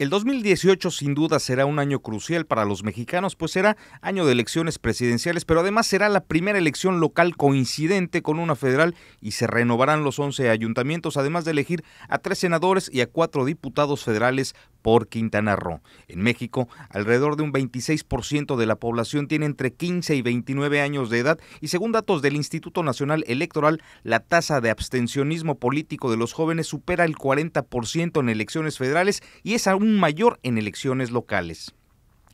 El 2018 sin duda será un año crucial para los mexicanos, pues será año de elecciones presidenciales, pero además será la primera elección local coincidente con una federal y se renovarán los 11 ayuntamientos, además de elegir a tres senadores y a cuatro diputados federales por Quintana Roo. En México, alrededor de un 26% de la población tiene entre 15 y 29 años de edad y según datos del Instituto Nacional Electoral, la tasa de abstencionismo político de los jóvenes supera el 40% en elecciones federales y es aún mayor en elecciones locales.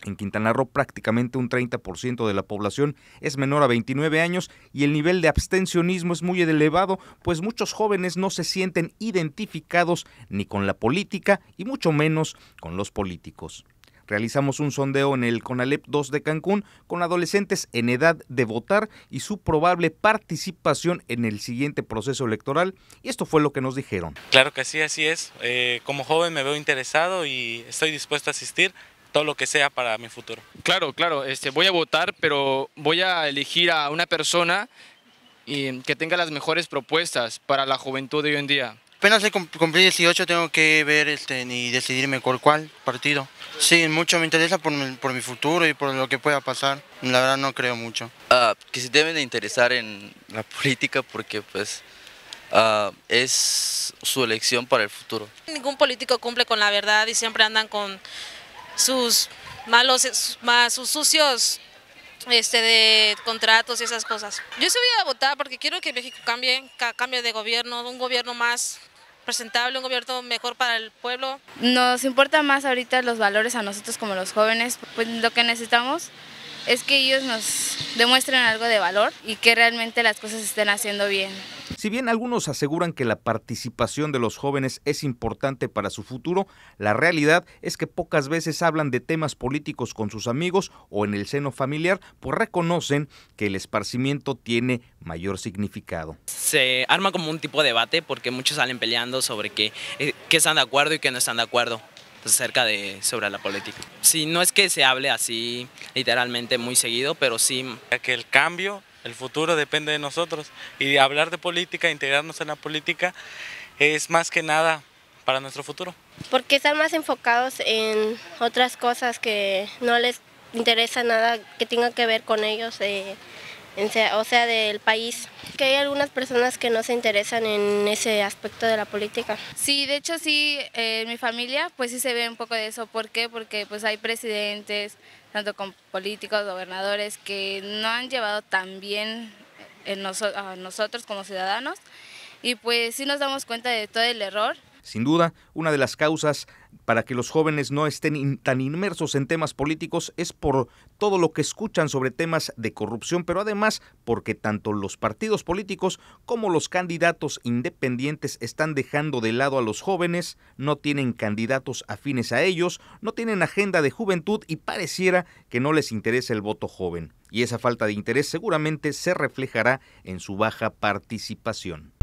En Quintana Roo prácticamente un 30% de la población es menor a 29 años y el nivel de abstencionismo es muy elevado, pues muchos jóvenes no se sienten identificados ni con la política y mucho menos con los políticos. Realizamos un sondeo en el CONALEP 2 de Cancún con adolescentes en edad de votar y su probable participación en el siguiente proceso electoral y esto fue lo que nos dijeron. Claro que sí, así es. Eh, como joven me veo interesado y estoy dispuesto a asistir todo lo que sea para mi futuro. Claro, claro, este, voy a votar, pero voy a elegir a una persona y, que tenga las mejores propuestas para la juventud de hoy en día. Apenas cumplí 18, tengo que ver este, y decidirme por cuál partido. Sí, mucho me interesa por mi, futuro y por lo que pueda pasar. La verdad no creo mucho. Ah, que se deben de interesar en la política porque pues ah, es su elección para el futuro. Ningún político cumple con la verdad y siempre andan con sus malos, más, sus sucios este, de contratos y esas cosas. Yo se voy a votar porque quiero que México cambie, cambie de gobierno, un gobierno más presentable, un gobierno mejor para el pueblo. Nos importa más ahorita los valores a nosotros como los jóvenes, pues lo que necesitamos es que ellos nos demuestren algo de valor y que realmente las cosas estén haciendo bien. Si bien algunos aseguran que la participación de los jóvenes es importante para su futuro, la realidad es que pocas veces hablan de temas políticos con sus amigos o en el seno familiar, pues reconocen que el esparcimiento tiene mayor significado. Se arma como un tipo de debate porque muchos salen peleando sobre qué, eh, qué están de acuerdo y qué no están de acuerdo acerca de sobre la política. Sí, no es que se hable así literalmente muy seguido, pero sí que el cambio el futuro depende de nosotros. Y hablar de política, integrarnos en la política, es más que nada para nuestro futuro. Porque están más enfocados en otras cosas que no les interesa nada que tenga que ver con ellos, eh, o sea, del país que hay algunas personas que no se interesan en ese aspecto de la política. Sí, de hecho sí, eh, en mi familia pues sí se ve un poco de eso. ¿Por qué? Porque pues hay presidentes, tanto con políticos, gobernadores, que no han llevado tan bien en a nosotros como ciudadanos. Y pues sí nos damos cuenta de todo el error sin duda, una de las causas para que los jóvenes no estén tan inmersos en temas políticos es por todo lo que escuchan sobre temas de corrupción, pero además porque tanto los partidos políticos como los candidatos independientes están dejando de lado a los jóvenes, no tienen candidatos afines a ellos, no tienen agenda de juventud y pareciera que no les interesa el voto joven. Y esa falta de interés seguramente se reflejará en su baja participación.